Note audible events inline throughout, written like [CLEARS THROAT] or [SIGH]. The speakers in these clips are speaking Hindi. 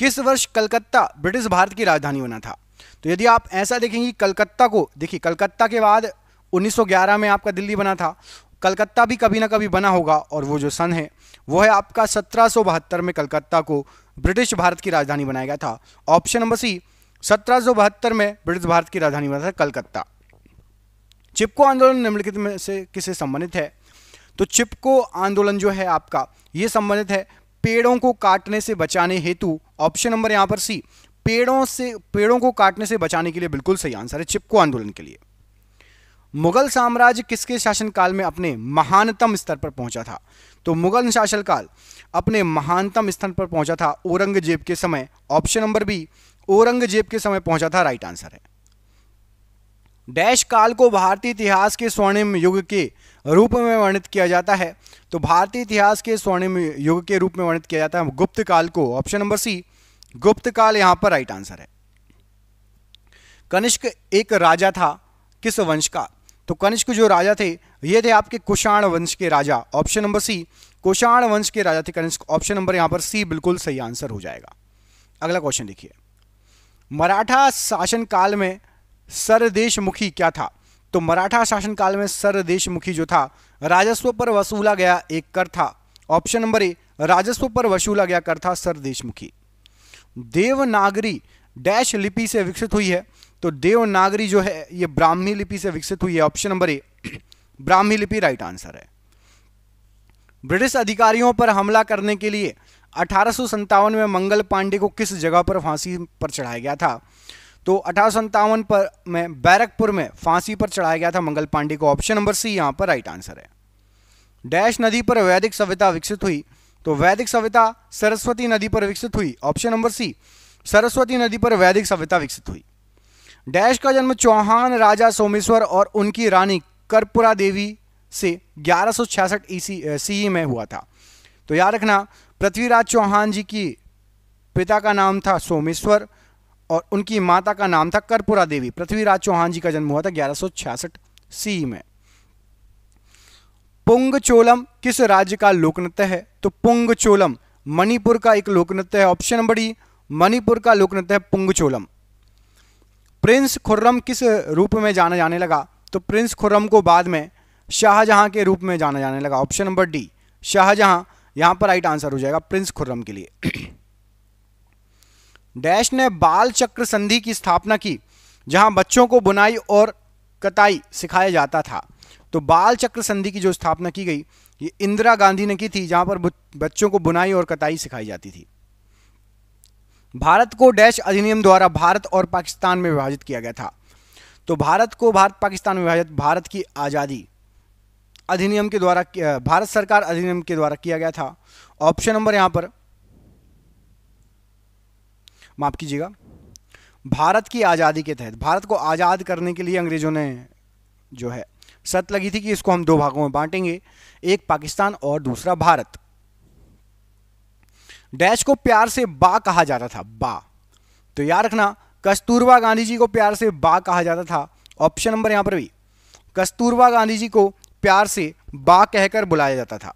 किस वर्ष कलकत्ता ब्रिटिश भारत की राजधानी बना था तो यदि आप ऐसा देखेंगे कलकत्ता को देखिए कलकत्ता के बाद 1911 में आपका दिल्ली बना था कलकत्ता भी कभी ना कभी बना होगा और वो जो सन है वो है आपका सत्रह में कलकत्ता को ब्रिटिश भारत की राजधानी बनाया गया था ऑप्शन नंबर सी सत्रह में ब्रिटिश भारत की राजधानी बना था कलकत्ता चिपको आंदोलन निम्नलिखित में से किसे संबंधित है तो चिपको आंदोलन जो है आपका ये संबंधित है पेड़ों को काटने से बचाने हेतु ऑप्शन नंबर यहां पर सी पेड़ों से पेड़ों को काटने से बचाने के लिए बिल्कुल सही आंसर है चिपको आंदोलन के लिए मुगल साम्राज्य किसके शासनकाल में अपने महानतम स्तर पर पहुंचा था तो मुगल शासनकाल अपने महानतम स्तर पर पहुंचा था औरंगजेब के समय ऑप्शन नंबर बी औरंगजेब के समय पहुंचा था राइट आंसर है डैश काल को भारतीय इतिहास के स्वर्णिम युग के रूप में वर्णित किया जाता है तो भारतीय इतिहास के स्वर्णिम युग के रूप में वर्णित किया जाता है गुप्त काल को ऑप्शन नंबर सी गुप्त काल यहां पर राइट आंसर है कनिष्क एक राजा था किस वंश का तो कनिष्क जो राजा थे ये थे आपके कुषाण वंश के राजा ऑप्शन नंबर सी कुषाण वंश के राजा थे कनिष्क ऑप्शन नंबर यहां पर सी बिल्कुल सही आंसर हो जाएगा अगला क्वेश्चन देखिए मराठा शासन काल में सरदेशमुखी क्या था तो मराठा शासनकाल में सरदेशमुखी जो था राजस्व पर वसूला गया एक कर था ऑप्शन नंबर ए राजस्व पर वसूला गया कर था सरदेशमुखी देवनागरी डैश लिपि से विकसित हुई है तो देवनागरी जो है ये ब्राह्मी लिपि से विकसित हुई है ऑप्शन नंबर ए ब्राह्मी लिपि राइट आंसर है ब्रिटिश अधिकारियों पर हमला करने के लिए अठारह में मंगल पांडे को किस जगह पर फांसी पर चढ़ाया गया था तो अठारह पर में बैरकपुर में फांसी पर चढ़ाया गया था मंगल पांडे को ऑप्शन नंबर सी यहां पर राइट आंसर है डैश नदी पर वैदिक सभ्यता विकसित हुई तो वैदिक सभ्यता सरस्वती नदी पर विकसित हुई ऑप्शन नंबर सी सरस्वती नदी पर वैदिक सभ्यता विकसित हुई डैश का जन्म चौहान राजा सोमेश्वर और उनकी रानी कर्पुरा देवी से 1166 सौ सीई e में हुआ था तो याद रखना पृथ्वीराज चौहान जी की पिता का नाम था सोमेश्वर और उनकी माता का नाम था कर्पुरा देवी पृथ्वीराज चौहान जी का जन्म हुआ था ग्यारह सी में पुंग चोलम किस राज्य का लोकनृत्य है तो पुंग चोलम मणिपुर का एक लोकनृत्य है ऑप्शन नंबर डी मणिपुर का लोकनृत्य है पुंग चोलम प्रिंस खुर्रम किस रूप में जाना जाने लगा तो प्रिंस खुर्रम को बाद में शाहजहां के रूप में जाना जाने लगा ऑप्शन नंबर डी शाहजहां यहां पर राइट आंसर हो जाएगा प्रिंस खुर्रम के लिए डैश ने बाल चक्र संधि की स्थापना की जहां बच्चों को बुनाई और कताई सिखाया जाता था तो बाल चक्र संधि की जो स्थापना की गई ये इंदिरा गांधी ने की थी जहां पर बच्चों को बुनाई और कताई सिखाई जाती थी भारत को डैश अधिनियम द्वारा भारत और पाकिस्तान में विभाजित किया गया था तो भारत को भारत पाकिस्तान में विभाजित भारत की आज़ादी अधिनियम के द्वारा भारत सरकार अधिनियम के द्वारा किया गया था ऑप्शन नंबर यहां पर माफ़ कीजिएगा भारत की आज़ादी के तहत भारत को आज़ाद करने के लिए अंग्रेज़ों ने जो है शर्त लगी थी कि इसको हम दो भागों में बांटेंगे एक पाकिस्तान और दूसरा भारत डैश को प्यार से बा कहा जाता था बा तो याद रखना कस्तूरबा गांधी जी को प्यार से बा कहा जाता था ऑप्शन नंबर यहां पर भी कस्तूरबा गांधी जी को प्यार से बा कहकर बुलाया जाता था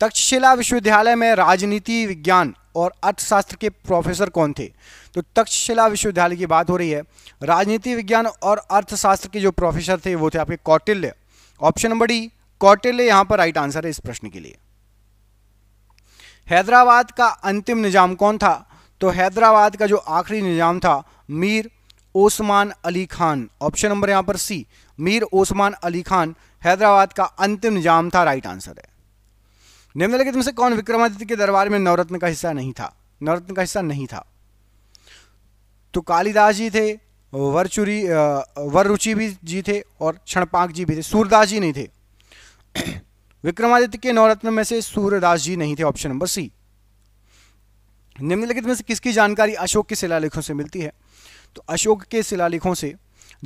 तक्षशिला विश्वविद्यालय में राजनीति विज्ञान और अर्थशास्त्र के प्रोफेसर कौन थे तो तक्षशिला विश्वविद्यालय की बात हो रही है राजनीति विज्ञान और अर्थशास्त्र के जो प्रोफेसर थे वो थे आपके Kautilya option number D Kautilya यहां पर राइट आंसर है इस प्रश्न के लिए हैदराबाद का अंतिम निज़ाम कौन था तो हैदराबाद का जो आखिरी निज़ाम था मीर ओस्मान अली खान ऑप्शन नंबर यहां पर सी मीर ओस्मान अली खान हैदराबाद का अंतिम निज़ाम था राइट आंसर है निम्नलिखित में से कौन विक्रमादित्य के दरबार में नवरत्न का हिस्सा नहीं था नवरत्न का हिस्सा नहीं था तो कालिदास जी थे वरचुरी वरुचि भी जी थे और क्षणपाक जी भी थे सूरदास जी नहीं थे विक्रमादित्य के नवरत्न में से सूर्यदास जी नहीं थे ऑप्शन नंबर सी निम्नलिखित में से किसकी जानकारी अशोक के शिलालेखों से मिलती है तो अशोक के शिलालेखों से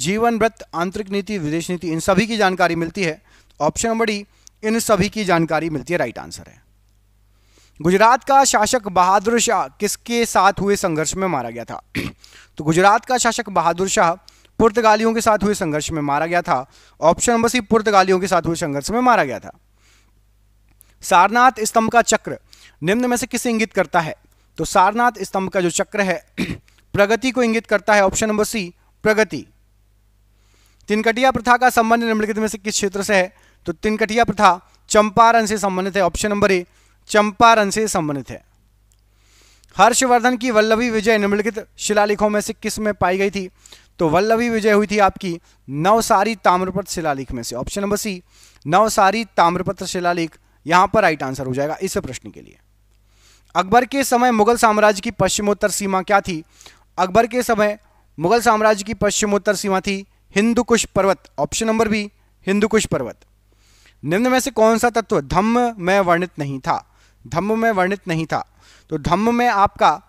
जीवन व्रत आंतरिक नीति विदेश नीति इन सभी की जानकारी मिलती है ऑप्शन नंबर डी इन सभी की जानकारी मिलती है राइट आंसर है गुजरात का शासक बहादुर शाह किसके साथ हुए संघर्ष में मारा गया था [CLEARS THROAT] तो गुजरात का शासक बहादुर शाह पुर्तगालियों के साथ हुए संघर्ष में मारा गया था ऑप्शन नंबर सी पुर्तगालियों के साथ हुए संघर्ष में मारा गया था सारनाथ स्तंभ का चक्र निम्न में से किसे इंगित करता है तो सारनाथ स्तंभ का जो चक्र है [CLEARS THROAT] प्रगति को इंगित करता है ऑप्शन नंबर सी प्रगति तिनकटिया प्रथा का संबंध निम्नलिखित में से किस क्षेत्र से है तो तिनकटिया प्रथा चंपारण से संबंधित है ऑप्शन नंबर ए चंपारण से संबंधित है हर्षवर्धन की वल्लभी विजय निम्नलिखित शिलालेखों में से किस में पाई गई थी तो वल्लभी विजय हुई थी आपकी नवसारी ताम्रपत्र शिलालेख में से ऑप्शन नंबर सी नवसारी ताम्रपत्र शिलालेख यहां पर राइट आंसर हो जाएगा इस प्रश्न के लिए अकबर के समय मुगल साम्राज्य की पश्चिमोत्तर सीमा क्या थी अकबर के समय मुगल साम्राज्य की पश्चिमोत्तर सीमा थी हिंदुकुश पर्वत ऑप्शन नंबर बी हिंदुकुश पर्वत निम्न में से कौन सा तत्व धम्म में वर्णित नहीं था धम्म में वर्णित नहीं था तो धम्म में आपका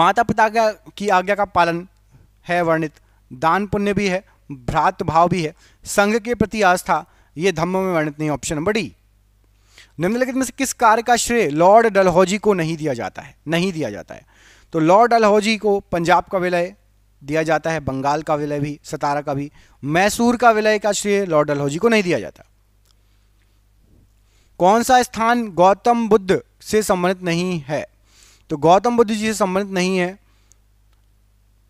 माता पिता का की आज्ञा का पालन है वर्णित दान पुण्य भी है भ्रात भाव भी है संघ के प्रति आस्था यह धम्म में वर्णित नहीं ऑप्शन नंबर डी निम्नलिखित में से किस कार्य का श्रेय लॉर्ड डलहौजी को नहीं दिया जाता है नहीं दिया जाता है तो लॉर्ड डलहौजी को पंजाब का विलय दिया जाता है बंगाल का विलय भी सतारा का भी मैसूर का विलय का श्रेय लॉर्ड डलहौजी को नहीं दिया जाता कौन सा स्थान गौतम बुद्ध से संबंधित नहीं है तो गौतम बुद्ध जी से संबंधित नहीं है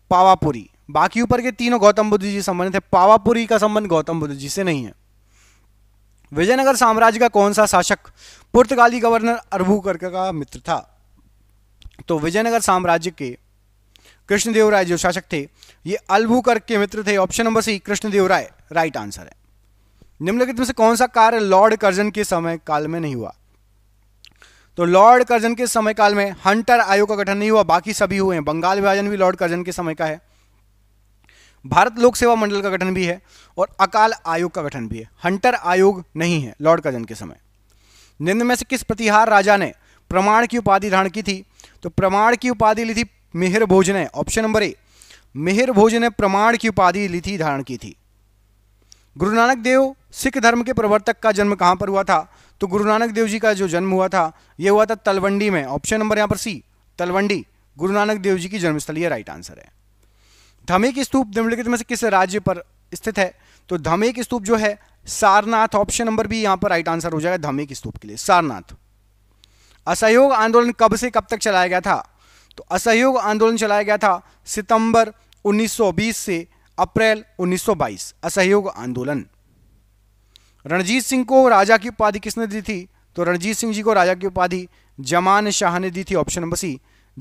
पावापुरी बाकी ऊपर के तीनों गौतम बुद्ध जी संबंधित है पावापुरी का संबंध गौतम बुद्ध जी से नहीं है विजयनगर साम्राज्य का कौन सा शासक पुर्तगाली गवर्नर अरबू का मित्र था तो विजयनगर साम्राज्य के कृष्णदेव राय जो शासक थे ये अलभू के मित्र थे option number C Krishnadeva Raya right answer है निम्नलिखित में से कौन सा कार्य लॉर्ड कर्जन के समय काल में नहीं हुआ तो लॉर्ड कर्जन के समय काल में हंटर आयोग का गठन नहीं हुआ बाकी सभी हुए हैं बंगाल विभाजन भी लॉर्ड कर्जन के समय का है भारत लोक सेवा मंडल का गठन भी है और अकाल आयोग का गठन भी है हंटर आयोग नहीं है लॉर्ड कर्जन के समय निम्न में से किस प्रतिहार राजा ने प्रमाण की उपाधि धारण की थी तो प्रमाण की उपाधि ली थी मिहिर भोज ने option number A Mihir Bhoj ने प्रमाण की उपाधि ली थी धारण की थी गुरु नानक देव सिख धर्म के प्रवर्तक का जन्म कहाँ पर हुआ था तो गुरु नानक देव जी का जो जन्म हुआ था यह हुआ था तलवंडी में ऑप्शन नंबर यहाँ पर सी तलवंडी गुरु नानक देव जी की जन्मस्थली राइट आंसर है धमेक स्तूप निम्नलिखित में से किस राज्य पर स्थित है तो धमे स्तूप जो है सारनाथ ऑप्शन नंबर भी यहां पर राइट आंसर हो जाएगा धमे स्तूप के लिए सारनाथ असहयोग आंदोलन कब से कब तक चलाया गया था तो असहयोग आंदोलन चलाया गया था सितंबर 1920 से अप्रैल 1922 असहयोग आंदोलन रणजीत सिंह को राजा की उपाधि किसने दी थी तो रणजीत सिंह जी को राजा की उपाधि जमान शाह ने दी थी option number C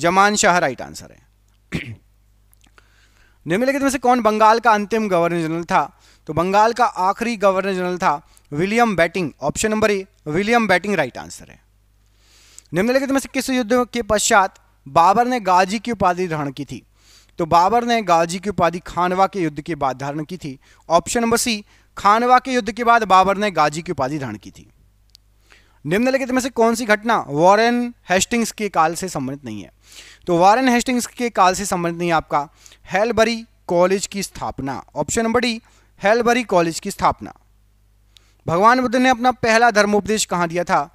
Zaman Shah right answer है [CLEARS THROAT] निम्नलिखित में से कौन बंगाल का अंतिम गवर्नर जनरल था तो बंगाल का आखिरी गवर्नर जनरल था William Bentinck option number A William Bentinck right answer है निम्नलिखित में से किस युद्ध के पश्चात बाबर ने गाजी की उपाधि धारण की थी तो बाबर ने गाजी की उपाधि खानवा के युद्ध के बाद धारण की थी ऑप्शन नंबर सी खानवा के युद्ध के बाद बाबर ने गाजी की उपाधि धारण की थी निम्नलिखित में से कौन सी घटना वॉरेन हेस्टिंग्स के काल से संबंधित नहीं है तो वॉरेन हेस्टिंग्स के काल से संबंधित नहीं है आपका हेलबरी कॉलेज की स्थापना option number D Haileybury college की स्थापना भगवान बुद्ध ने अपना पहला धर्मोपदेश कहाँ दिया था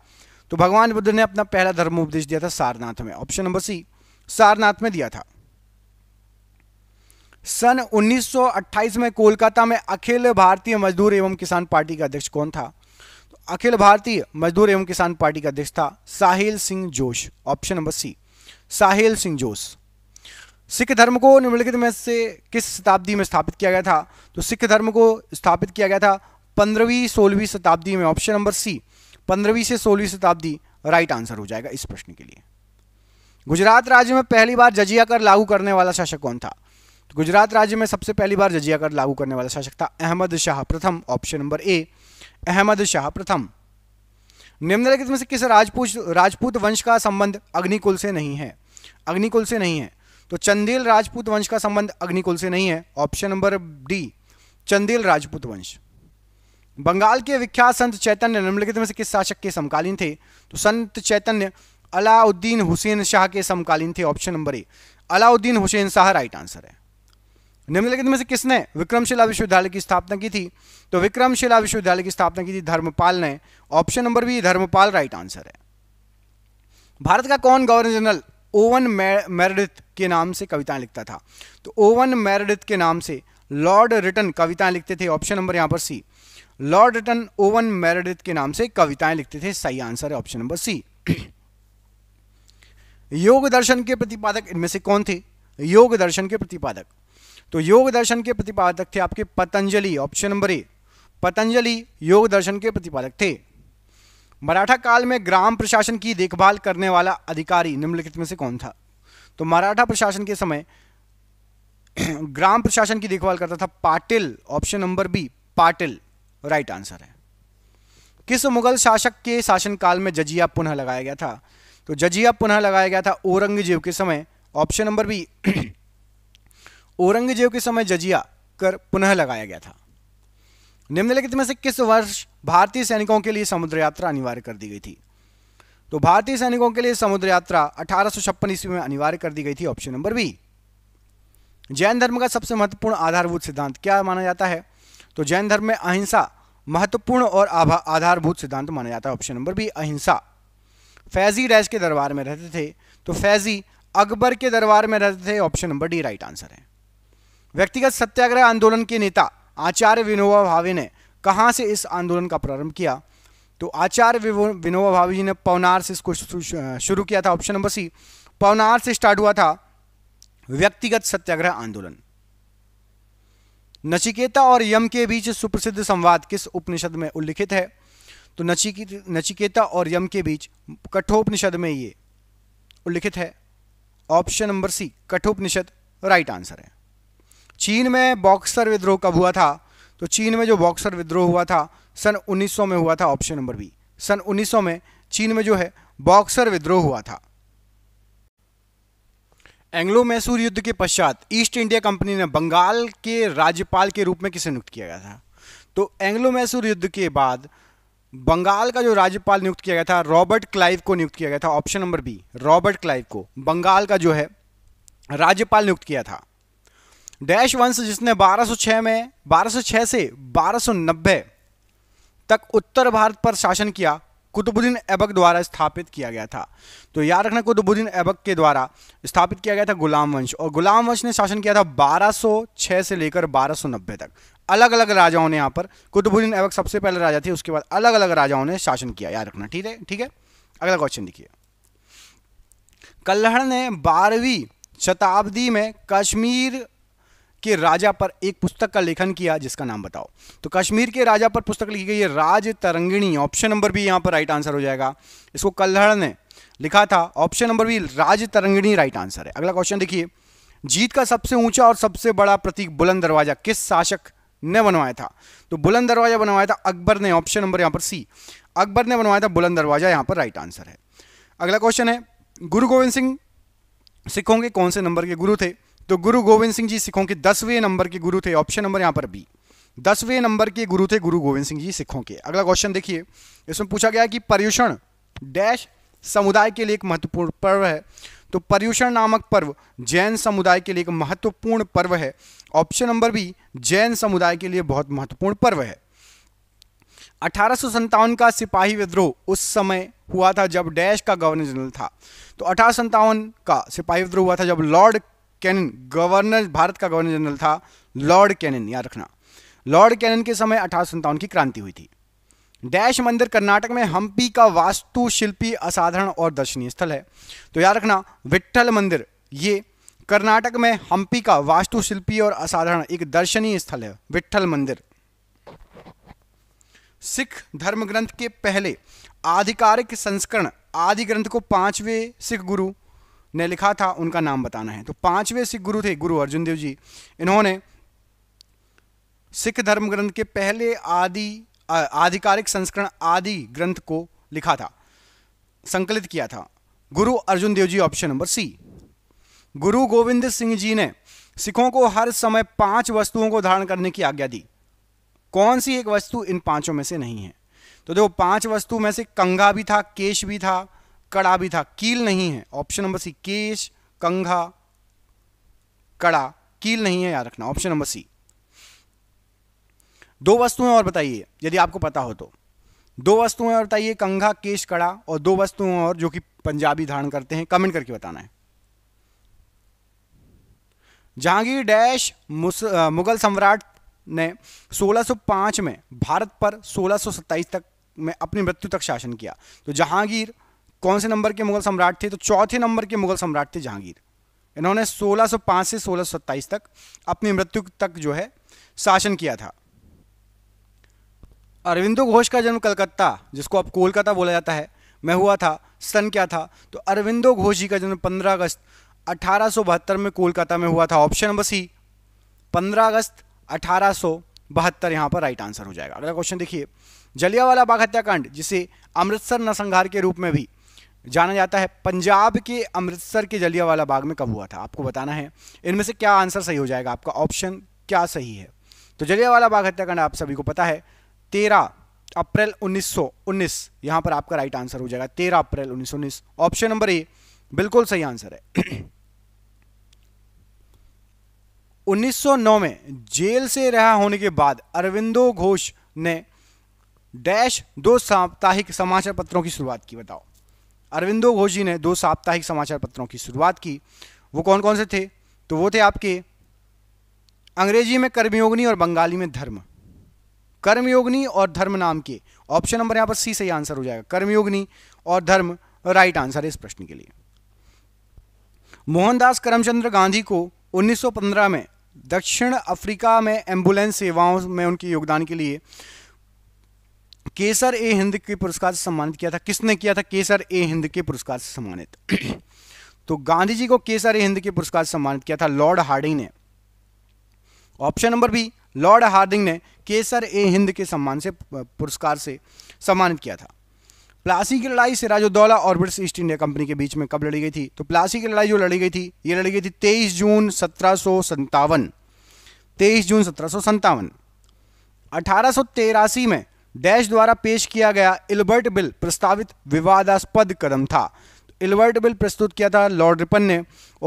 तो भगवान बुद्ध ने अपना पहला धर्मोपदेश दिया था सारनाथ में ऑप्शन नंबर सी सारनाथ में दिया था सन 1928 में कोलकाता में अखिल भारतीय मजदूर एवं किसान पार्टी का अध्यक्ष कौन था तो अखिल भारतीय मजदूर एवं किसान पार्टी का अध्यक्ष था Sahil Singh Josh option number C Sahil Singh Josh Sikh धर्म को निम्नलिखित में से किस शताब्दी में स्थापित किया गया था तो सिख धर्म को स्थापित किया गया था पंद्रहवीं सोलहवीं शताब्दी में ऑप्शन नंबर सी पंद्रहवीं से सोलहवीं शताब्दी राइट आंसर हो जाएगा इस प्रश्न के लिए गुजरात राज्य में पहली बार जजिया कर लागू करने वाला शासक कौन था गुजरात राज्य में सबसे पहली बार जजिया कर लागू करने वाला शासक था अहमद शाह प्रथम option number A Ahmad Shah प्रथम निम्नलिखित में से किस राजपूत राजपूत वंश का संबंध अग्निकुल से नहीं है अग्निकुल से नहीं है तो चंदेल राजपूत वंश का संबंध अग्निकुल से नहीं है option number D Chandel Rajput वंश बंगाल के विख्यात संत चैतन्य निम्नलिखित में से किस शासक के समकालीन थे तो संत चैतन्य अलाउद्दीन हुसैन शाह के समकालीन थे option number A Alauddin Hussain Shah right answer है निम्नलिखित में से किसने विक्रमशिला विश्वविद्यालय की स्थापना की थी तो विक्रमशिला विश्वविद्यालय की स्थापना की थी धर्मपाल ने option number B Dharmapala right answer है भारत का कौन गवर्नर जनरल ओवन मेरडिथ के नाम से कविताएं लिखता था तो ओवन मेरडिथ के नाम से लॉर्ड रिटन कविताएं लिखते थे ऑप्शन नंबर यहां पर C lord Lytton Owen Meredith के नाम से कविताएं लिखते थे सही आंसर है ऑप्शन नंबर सी योग दर्शन के प्रतिपादक इनमें से कौन थे योग दर्शन के प्रतिपादक तो योग दर्शन के प्रतिपादक थे आपके Patanjali option number A Patanjali योग दर्शन के प्रतिपादक थे मराठा काल में ग्राम प्रशासन की देखभाल करने वाला अधिकारी निम्नलिखित में से कौन था तो मराठा प्रशासन के समय [CLEARS THROAT] ग्राम प्रशासन की देखभाल करता था Patil option number B Patil right answer है किस मुगल शासक के शासनकाल में जजिया पुनः लगाया गया था तो जजिया पुनः लगाया गया था औरंगजेब के समय ऑप्शन नंबर बी औरंगजेब के समय जजिया कर पुनः लगाया गया था निम्नलिखित में से किस वर्ष भारतीय सैनिकों के लिए समुद्र यात्रा अनिवार्य कर दी गई थी तो भारतीय सैनिकों के लिए समुद्र यात्रा अठारह ईस्वी में अनिवार्य कर दी गई थी ऑप्शन नंबर बी जैन धर्म का सबसे महत्वपूर्ण आधारभूत सिद्धांत क्या माना जाता है तो जैन धर्म में अहिंसा महत्वपूर्ण और आधारभूत सिद्धांत माना जाता है ऑप्शन नंबर बी अहिंसा फैजी डैश के दरबार में रहते थे तो फैजी अकबर के दरबार में रहते थे option number D right answer है व्यक्तिगत सत्याग्रह आंदोलन के नेता आचार्य विनोबा भावे ने कहाँ से इस आंदोलन का प्रारंभ किया तो आचार्य विनोबा भावे जी ने पवनार से इसको शुरू किया था ऑप्शन नंबर सी पवनार से स्टार्ट हुआ था व्यक्तिगत सत्याग्रह आंदोलन नचिकेता और यम के बीच सुप्रसिद्ध संवाद किस उपनिषद में उल्लिखित है तो नचिकेता और यम के बीच कठोपनिषद में ये उल्लिखित है option number C Kathopanishad right answer है चीन में बॉक्सर विद्रोह कब हुआ था तो चीन में जो बॉक्सर विद्रोह हुआ था सन 1900 में हुआ था ऑप्शन नंबर बी सन 1900 में चीन में जो है बॉक्सर विद्रोह हुआ था एंग्लो मैसूर युद्ध के पश्चात ईस्ट इंडिया कंपनी ने बंगाल के राज्यपाल के रूप में किसे नियुक्त किया गया था तो एंग्लो मैसूर युद्ध के बाद बंगाल का जो राज्यपाल नियुक्त किया गया था रॉबर्ट क्लाइव को नियुक्त किया गया था option number B Robert Clive को बंगाल का जो है राज्यपाल नियुक्त किया था डैश वंश जिसने 1206 में 1206 से 1290 तक उत्तर भारत पर शासन किया कुतुबुद्दीन ऐबक द्वारा स्थापित किया गया था तो याद रखना कुतुबुद्दीन ऐबक के द्वारा स्थापित किया गया था गुलाम वंश और गुलाम वंश ने शासन किया था 1206 से लेकर 1290 तक अलग अलग राजाओं ने यहाँ पर कुतुबुद्दीन ऐबक सबसे पहले राजा थे उसके बाद अलग अलग राजाओं ने शासन किया याद रखना ठीक है ठीक है अगला क्वेश्चन देखिए कल्हड़ ने बारहवीं शताब्दी में कश्मीर के राजा पर एक पुस्तक का लेखन किया जिसका नाम बताओ तो कश्मीर के राजा पर पुस्तक लिखी गई है राज तरंगिणी ऑप्शन नंबर भी यहाँ पर राइट आंसर हो जाएगा इसको कल्हड़ ने लिखा था ऑप्शन नंबर भी राज तरंगिणी राइट आंसर है अगला क्वेश्चन देखिए जीत का सबसे ऊंचा और सबसे बड़ा प्रतीक बुलंद दरवाजा किस शासक ने बनवाया था तो बुलंद दरवाजा बनवाया था अकबर ने ऑप्शन नंबर यहाँ पर सी अकबर ने बनवाया था बुलंद दरवाजा यहाँ पर राइट आंसर है अगला क्वेश्चन है गुरु गोविंद सिंह सिखों के कौन से नंबर के गुरु थे तो गुरु गोविंद सिंह जी सिखों के दसवें नंबर के गुरु थे ऑप्शन नंबर यहाँ पर बी दसवें नंबर के गुरु थे गुरु गोविंद सिंह जी सिखों के अगला क्वेश्चन देखिए इसमें पूछा गया कि पर्यूषण डैश समुदाय के लिए एक महत्वपूर्ण पर्व है तो पर्यूषण नामक पर्व जैन समुदाय के लिए एक महत्वपूर्ण पर्व है ऑप्शन नंबर बी जैन समुदाय के लिए बहुत महत्वपूर्ण पर्व है अठारह का सिपाही विद्रोह उस समय हुआ था जब डैश का गवर्नर जनरल था तो अठारह का सिपाही विद्रोह हुआ था जब लॉर्ड कैनन गवर्नर भारत का गवर्नर जनरल था लॉर्ड कैनन याद रखना लॉर्ड कैनन के समय अठारह की क्रांति हुई थी डैश मंदिर कर्नाटक में हम्पी का वास्तु शिल्पी असाधारण और दर्शनीय स्थल है तो याद रखना विट्ठल मंदिर ये कर्नाटक में हम्पी का वास्तु शिल्पी और असाधारण एक दर्शनीय स्थल है विट्ठल मंदिर सिख धर्म ग्रंथ के पहले आधिकारिक संस्करण आदि ग्रंथ को पांचवें सिख गुरु ने लिखा था उनका नाम बताना है तो पांचवें सिख गुरु थे गुरु अर्जुन देव जी इन्होंने सिख धर्म ग्रंथ के पहले आदि आधिकारिक संस्करण आदि ग्रंथ को लिखा था संकलित किया था Guru Arjun Dev ji option number C Guru Gobind Singh जी ने सिखों को हर समय पांच वस्तुओं को धारण करने की आज्ञा दी कौन सी एक वस्तु इन पांचों में से नहीं है तो देखो पांच वस्तु में से कंगा भी था केश भी था कड़ा भी था कील नहीं है ऑप्शन नंबर सी केश कंघा कड़ा कील नहीं है याद रखना ऑप्शन नंबर सी दो वस्तुएं और बताइए यदि आपको पता हो तो दो वस्तुएं और बताइए कंघा केश कड़ा और दो वस्तुएं और जो कि पंजाबी धारण करते हैं कमेंट करके बताना है जहांगीर डैश मुगल सम्राट ने 1605 में भारत पर 1627 तक में अपनी मृत्यु तक शासन किया तो जहांगीर कौन से नंबर के मुगल सम्राट थे तो चौथे नंबर के मुगल सम्राट थे जहांगीर इन्होंने 1605 से 1627 तक अपनी मृत्यु तक जो है शासन किया था अरविंदो घोष का जन्म कलकत्ता जिसको अब कोलकाता बोला जाता है मैं हुआ था सन क्या था तो अरविंदो घोष जी का जन्म 15 अगस्त अठारह में कोलकाता में हुआ था ऑप्शन नंबर सी 15 अगस्त अठारह बहत्तर पर राइट आंसर हो जाएगा अगला क्वेश्चन देखिए जलियावाला बाग हत्याकांड जिसे अमृतसर नरसंहार के रूप में भी जाना जाता है पंजाब के अमृतसर के जलियावाला बाग में कब हुआ था आपको बताना है इनमें से क्या आंसर सही हो जाएगा आपका ऑप्शन क्या सही है तो जलियावाला बाग हत्याकांड आप सभी को पता है तेरह अप्रैल 1919 यहां पर आपका राइट आंसर हो जाएगा तेरह अप्रैल 1919 ऑप्शन नंबर ए बिल्कुल सही आंसर है 1909 [CLEARS THROAT] में जेल से रिहा होने के बाद अरविंदो घोष ने डैश दो साप्ताहिक समाचार पत्रों की शुरुआत की बताओ अरविंदो घोष जी ने दो साप्ताहिक समाचार पत्रों की शुरुआत की वो कौन कौन से थे तो वो थे आपके अंग्रेजी में कर्मयोगनी और बंगाली में धर्म कर्मयोगनी और धर्म नाम के ऑप्शन नंबर यहाँ पर सी सही आंसर हो जाएगा कर्मयोगनी और धर्म राइट आंसर है इस प्रश्न के लिए मोहनदास करमचंद्र गांधी को 1915 में दक्षिण अफ्रीका में एम्बुलेंस सेवाओं में उनके योगदान के लिए केसर ए हिंद के पुरस्कार से सम्मानित किया था किसने किया था केसर ए हिंद के पुरस्कार से सम्मानित [CLEARS THROAT] तो गांधी जी को केसर ए हिंद के पुरस्कार से सम्मानित किया था लॉर्ड हार्डिंग ने option number B lord Hardinge ने केसर ए हिंद के सम्मान से पुरस्कार से सम्मानित किया था प्लासी की लड़ाई सिराजुद्दौला और ब्रिटिश ईस्ट इंडिया कंपनी के बीच में कब लड़ी गई थी तो प्लासी की लड़ाई जो लड़ी गई थी ये लड़ी गई थी तेईस जून सत्रह सौ जून सत्रह सौ में डैश द्वारा पेश किया गया इल्बर्ट बिल प्रस्तावित विवादास्पद कदम था इल्बर्ट बिल प्रस्तुत किया था लॉर्ड रिपन ने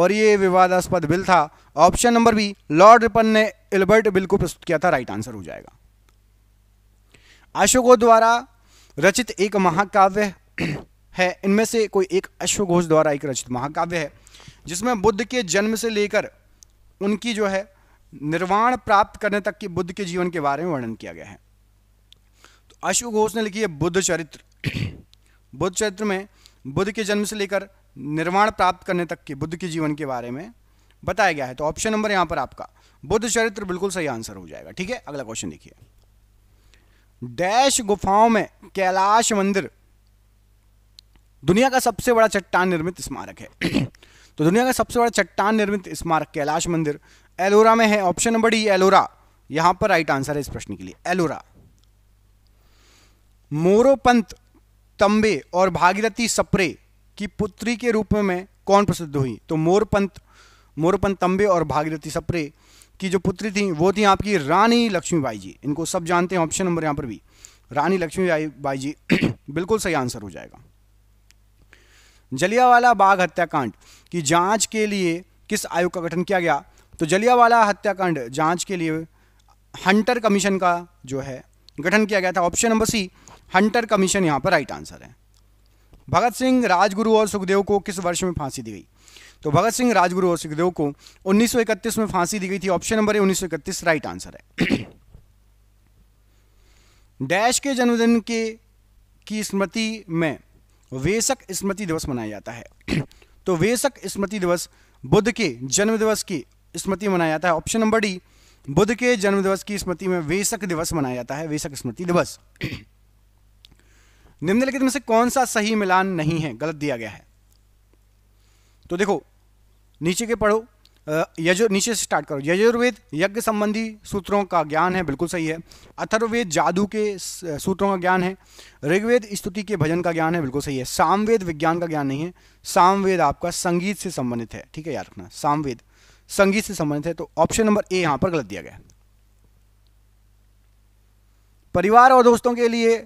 और ये विवादास्पद बिल था option number B lord Ripon ने इल्बर्ट बिल को प्रस्तुत किया था राइट आंसर हो जाएगा अशोकों द्वारा रचित एक महाकाव्य है इनमें से कोई एक अश्वघोष द्वारा एक रचित महाकाव्य है जिसमें बुद्ध के जन्म से लेकर उनकी जो है निर्वाण प्राप्त करने तक की बुद्ध के जीवन के बारे में वर्णन किया गया है अशु घोष ने लिखी है बुद्ध चरित्र बुद्ध चरित्र में बुद्ध के जन्म से लेकर निर्माण प्राप्त करने तक के बुद्ध के जीवन के बारे में बताया गया है तो ऑप्शन नंबर यहां पर आपका बुद्ध चरित्र बिल्कुल सही आंसर हो जाएगा ठीक है अगला क्वेश्चन देखिए डैश गुफाओं में कैलाश मंदिर दुनिया का सबसे बड़ा चट्टान निर्मित स्मारक है तो दुनिया का सबसे बड़ा चट्टान निर्मित स्मारक कैलाश मंदिर एलोरा में है ऑप्शन नंबर डी एलोरा यहां पर राइट आंसर है इस प्रश्न के लिए एलोरा मोरोपंत तंबे और भागीरथी सप्रे की पुत्री के रूप में कौन प्रसिद्ध हुई तो मोरपंत मोरपंत तंबे और भागीरथी सप्रे की जो पुत्री थी वो थी आपकी रानी लक्ष्मीबाई जी इनको सब जानते हैं ऑप्शन नंबर यहाँ पर भी रानी लक्ष्मीबाई बाई जी [CLEARS THROAT] बिल्कुल सही आंसर हो जाएगा जलियावाला बाग हत्याकांड की जांच के लिए किस आयोग का गठन किया गया तो जलियावाला हत्याकांड जांच के लिए हंटर कमीशन का जो है गठन किया गया था option number C Hunter commission यहाँ पर राइट आंसर है भगत सिंह राजगुरु और सुखदेव को किस वर्ष में फांसी दी गई तो भगत सिंह राजगुरु और सुखदेव को 1931 में फांसी दी गई थी option number A 1931 right answer है डैश के जन्मदिन के की स्मृति में वेसक स्मृति दिवस मनाया जाता है तो वेशक स्मृति दिवस बुद्ध के जन्म दिवस की स्मृति मनाया जाता है ऑप्शन नंबर डी बुद्ध के जन्म दिवस की स्मृति में वेसक दिवस मनाया जाता है वेशक स्मृति दिवस निम्नलिखित में से कौन सा सही मिलान नहीं है गलत दिया गया है तो देखो नीचे के पढ़ो यजु नीचे से स्टार्ट करो यजुर्वेद यज्ञ संबंधी सूत्रों का ज्ञान है बिल्कुल सही है अथर्ववेद जादू के सूत्रों का ज्ञान है ऋग्वेद स्तुति के भजन का ज्ञान है बिल्कुल सही है सामवेद विज्ञान का ज्ञान नहीं है सामवेद आपका संगीत से संबंधित है ठीक है याद रखना सामवेद संगीत से संबंधित है तो ऑप्शन नंबर ए यहां पर गलत दिया गया परिवार और दोस्तों के लिए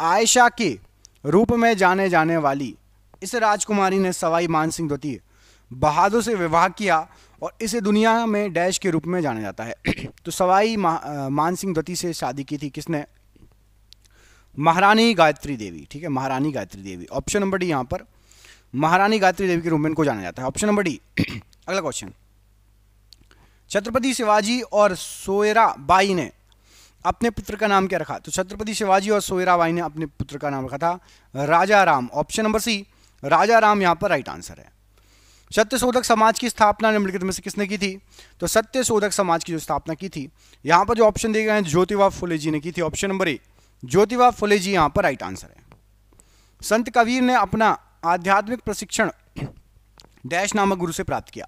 आयशा के रूप में जाने जाने वाली इस राजकुमारी ने सवाई मान सिंह द्वितीय बहादुर से विवाह किया और इसे दुनिया में डैश के रूप में जाना जाता है [CLEARS THROAT] तो सवाई मानसिंह मान सिंह द्वितीय से शादी की थी किसने महारानी गायत्री देवी ठीक है Maharani Gayatri Devi option number D यहाँ पर महारानी गायत्री देवी के रूप में इनको जाना जाता है ऑप्शन नंबर डी अगला क्वेश्चन छत्रपति शिवाजी और सोयरा बाई ने अपने पुत्र का नाम क्या रखा तो छत्रपति शिवाजी और सोयराबाई ने अपने पुत्र का नाम रखा था Raja Ram option number C Raja Ram यहाँ पर राइट आंसर है सत्य शोधक समाज की स्थापना निम्नलिखित में से किसने की थी तो सत्य शोधक समाज की जो स्थापना की थी यहाँ पर जो ऑप्शन दिए गए हैं ज्योतिबा फुले जी ने की थी option number A Jyotiba Phule ji यहाँ पर राइट आंसर है संत कबीर ने अपना आध्यात्मिक प्रशिक्षण [CLEARS THROAT] डैश नामक गुरु से प्राप्त किया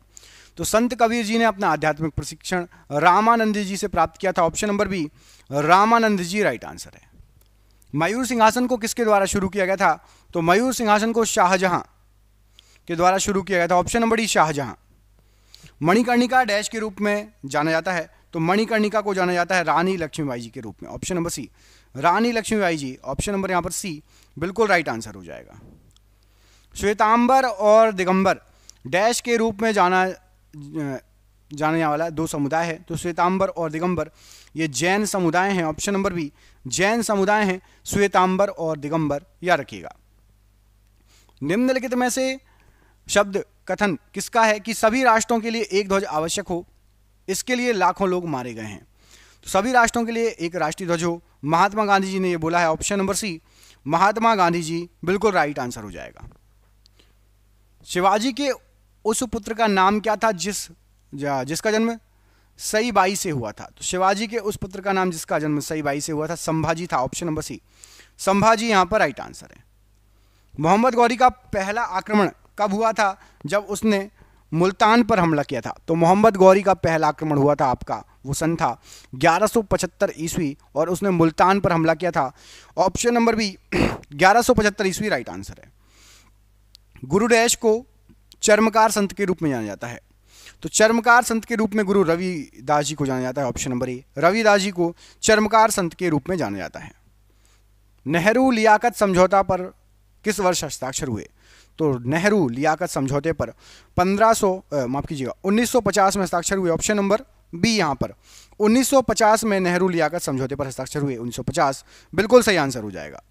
तो संत कबीर जी ने अपना आध्यात्मिक प्रशिक्षण रामानंद जी से प्राप्त किया था option number B Ramanand ji right answer है मयूर सिंहासन को किसके द्वारा शुरू किया गया था तो मयूर सिंहासन को शाहजहां के द्वारा शुरू किया गया था option number E Shahjahan Manikarnika dash के रूप में जाना जाता है तो मणिकर्णिका को जाना जाता है रानी लक्ष्मीबाई जी के रूप में option number C Rani Lakshmibai ji option number यहाँ पर सी बिल्कुल राइट आंसर हो जाएगा श्वेतांबर और दिगंबर डैश के रूप में जाना जाने वाला दो समुदाय है तो श्वेतांबर और दिगंबर ये जैन समुदाय हैं ऑप्शन नंबर बी जैन समुदाय हैं श्वेतांबर और दिगंबर या रखिएगा निम्नलिखित में से शब्द कथन किसका है कि सभी राष्ट्रों के लिए एक ध्वज आवश्यक हो इसके लिए लाखों लोग मारे गए हैं तो सभी राष्ट्रों के लिए एक राष्ट्रीय ध्वज हो महात्मा गांधी जी ने यह बोला है option number C Mahatma Gandhi ji बिल्कुल राइट आंसर हो जाएगा शिवाजी के उस पुत्र का नाम क्या था जिस जिसका जन्म सई बाई से हुआ था तो शिवाजी के उस पुत्र का नाम जिसका जन्म सई बाई से हुआ था संभाजी था ऑप्शन नंबर सी संभाजी यहां पर राइट आंसर है मोहम्मद गौरी का पहला आक्रमण कब हुआ था जब उसने मुल्तान पर हमला किया था तो मोहम्मद गौरी का पहला आक्रमण हुआ था आपका वो सन था 1175 ईस्वी और उसने मुल्तान पर हमला किया था ऑप्शन नंबर बी 1175 ईस्वी राइट आंसर है गुरुडेश को चर्मकार संत के रूप में जाना जाता है तो चर्मकार संत के रूप में गुरु रविदास जी को जाना जाता है option number A Ravidas ji को चर्मकार संत के रूप में जाना जाता है नेहरू लियाकत समझौता पर किस वर्ष हस्ताक्षर हुए तो नेहरू लियाकत समझौते पर 1500 माफ कीजिएगा 1950 में हस्ताक्षर हुए ऑप्शन नंबर बी यहाँ पर 1950 में नेहरू लियाकत समझौते पर हस्ताक्षर हुए 1950 बिल्कुल सही आंसर हो जाएगा